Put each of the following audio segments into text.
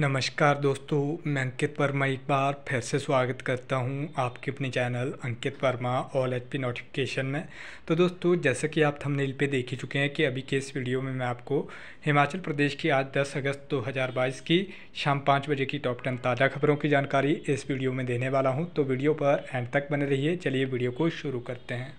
नमस्कार दोस्तों मैं अंकित वर्मा एक बार फिर से स्वागत करता हूं आपके अपने channel Ankit Verma all H P notification में तो दोस्तों जैसा कि आप थंबनेल पे देख ही चुके हैं कि अभी के इस वीडियो में मैं आपको हिमाचल प्रदेश की आज 10 अगस्त 2022 की शाम पाँच बजे की टॉप टेन ताज़ा खबरों की जानकारी इस वीडियो में देने वाला हूँ तो वीडियो पर एंड तक बने रहिए चलिए वीडियो को शुरू करते हैं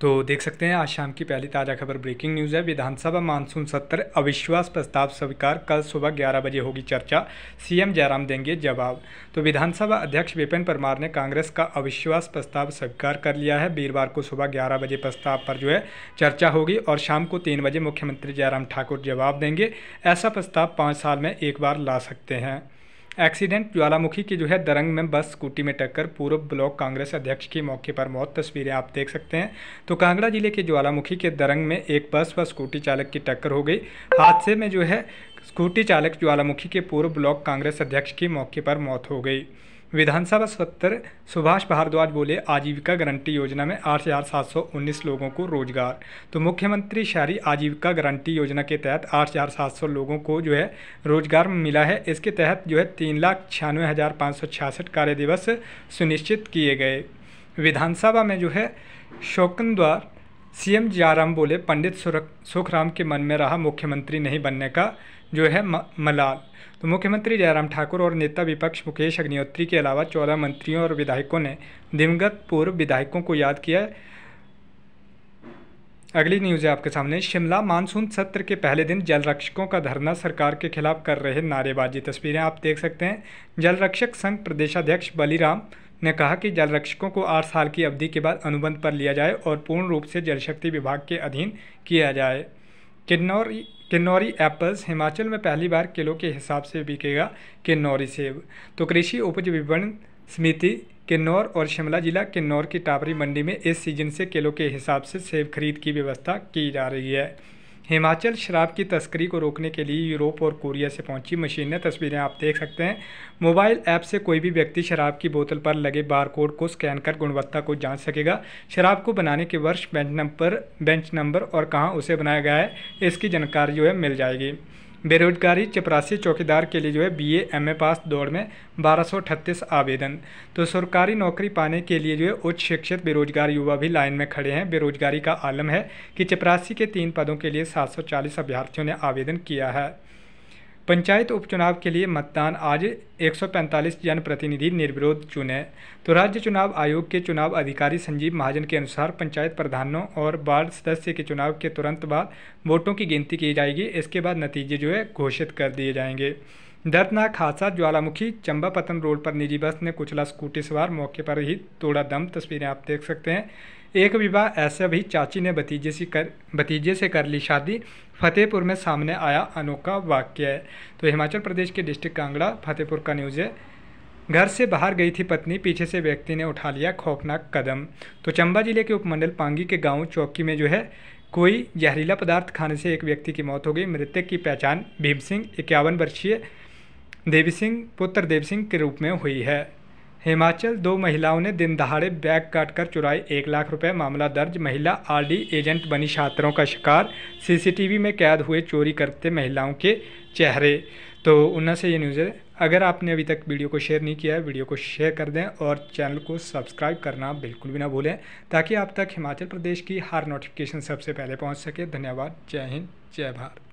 तो देख सकते हैं आज शाम की पहली ताज़ा खबर ब्रेकिंग न्यूज़ है विधानसभा मानसून सत्र अविश्वास प्रस्ताव स्वीकार कल सुबह 11 बजे होगी चर्चा सीएम जयराम देंगे जवाब तो विधानसभा अध्यक्ष विपिन परमार ने कांग्रेस का अविश्वास प्रस्ताव स्वीकार कर लिया है वीरवार को सुबह 11 बजे प्रस्ताव पर जो है चर्चा होगी और शाम को तीन बजे मुख्यमंत्री जयराम ठाकुर जवाब देंगे ऐसा प्रस्ताव पाँच साल में एक बार ला सकते हैं एक्सीडेंट ज्वालामुखी की जो है दरंग में बस स्कूटी में टक्कर पूर्व ब्लॉक कांग्रेस अध्यक्ष की मौके पर मौत तस्वीरें आप देख सकते हैं तो कांगड़ा जिले के ज्वालामुखी के दरंग में एक बस व स्कूटी चालक की टक्कर हो गई हादसे में जो है स्कूटी चालक ज्वालामुखी के पूर्व ब्लॉक कांग्रेस अध्यक्ष की मौके पर मौत हो गई विधानसभा सत्र सुभाष भारद्वाज बोले आजीविका गारंटी योजना में आठ हज़ार सात सौ उन्नीस लोगों को रोजगार तो मुख्यमंत्री शहरी आजीविका गारंटी योजना के तहत आठ हज़ार सात सौ लोगों को जो है रोजगार मिला है इसके तहत जो है तीन लाख छियानवे हज़ार पाँच सौ छियासठ कार्य दिवस सुनिश्चित किए गए विधानसभा में जो है शोकन द्वार एम जयराम बोले पंडित सुखराम के मन में रहा मुख्यमंत्री नहीं बनने का जो है मलाल तो मुख्यमंत्री जयराम ठाकुर और नेता विपक्ष मुकेश अग्निहोत्री के अलावा चौदह मंत्रियों और विधायकों ने दिवंगत पूर्व विधायकों को याद किया अगली न्यूज़ है आपके सामने शिमला मानसून सत्र के पहले दिन जल रक्षकों का धरना सरकार के खिलाफ कर रहे नारेबाजी तस्वीरें आप देख सकते हैं जल रक्षक संघ प्रदेशाध्यक्ष बलिराम ने कहा कि जल रक्षकों को आठ साल की अवधि के बाद अनुबंध पर लिया जाए और पूर्ण रूप से जल शक्ति विभाग के अधीन किया जाए किन्नौरी किन्नौरी एप्पल्स हिमाचल में पहली बार किलो के हिसाब से बिकेगा किन्नौरी सेब तो कृषि उपज विपणन समिति किन्नौर और शिमला जिला किन्नौर की टापरी मंडी में इस सीजन से किलो के हिसाब से सेब खरीद की व्यवस्था की जा रही है हिमाचल शराब की तस्करी को रोकने के लिए यूरोप और कोरिया से पहुंची मशीनें तस्वीरें आप देख सकते हैं मोबाइल ऐप से कोई भी व्यक्ति शराब की बोतल पर लगे बारकोड को स्कैन कर गुणवत्ता को जांच सकेगा शराब को बनाने के वर्ष बेंच नंबर बेंच नंबर और कहाँ उसे बनाया गया है इसकी जानकारी जो है मिल जाएगी बेरोजगारी चपरासी चौकीदार के लिए जो है बीए एमए पास दौड़ में बारह आवेदन तो सरकारी नौकरी पाने के लिए जो है उच्च शिक्षित बेरोजगार युवा भी लाइन में खड़े हैं बेरोजगारी का आलम है कि चपरासी के तीन पदों के लिए 740 अभ्यर्थियों ने आवेदन किया है पंचायत उपचुनाव के लिए मतदान आज 145 जनप्रतिनिधि निर्विरोध चुने तो राज्य चुनाव आयोग के चुनाव अधिकारी संजीव महाजन के अनुसार पंचायत प्रधानों और वार्ड सदस्य के चुनाव के तुरंत बाद वोटों की गिनती की जाएगी इसके बाद नतीजे जो है घोषित कर दिए जाएंगे दर्दनाक हादसा ज्वालामुखी चंबा पतन रोड पर निजी बस ने कुचला स्कूटी सवार मौके पर ही तोड़ा दम तस्वीरें आप देख सकते हैं एक विवाह ऐसे भी चाची ने भतीजे से कर भतीजे से कर ली शादी फतेहपुर में सामने आया अनोखा वाक्य है तो हिमाचल प्रदेश के डिस्ट्रिक्ट कांगड़ा फतेहपुर का न्यूज़ है घर से बाहर गई थी पत्नी पीछे से व्यक्ति ने उठा लिया खौफनाक कदम तो चंबा जिले के उपमंडल पांगी के गांव चौकी में जो है कोई जहरीला पदार्थ खाने से एक व्यक्ति की मौत हो गई मृतक की पहचान भीम सिंह इक्यावन वर्षीय देवी सिंह पुत्र देव सिंह के रूप में हुई है हिमाचल दो महिलाओं ने दिन दहाड़े बैग काटकर चुराए एक लाख रुपए मामला दर्ज महिला आरडी एजेंट बनी छात्रों का शिकार सीसीटीवी में कैद हुए चोरी करते महिलाओं के चेहरे तो उन्ना से ये न्यूज़ है अगर आपने अभी तक वीडियो को शेयर नहीं किया है वीडियो को शेयर कर दें और चैनल को सब्सक्राइब करना बिल्कुल भी ना भूलें ताकि आप तक हिमाचल प्रदेश की हर नोटिफिकेशन सबसे पहले पहुँच सके धन्यवाद जय हिंद जय भारत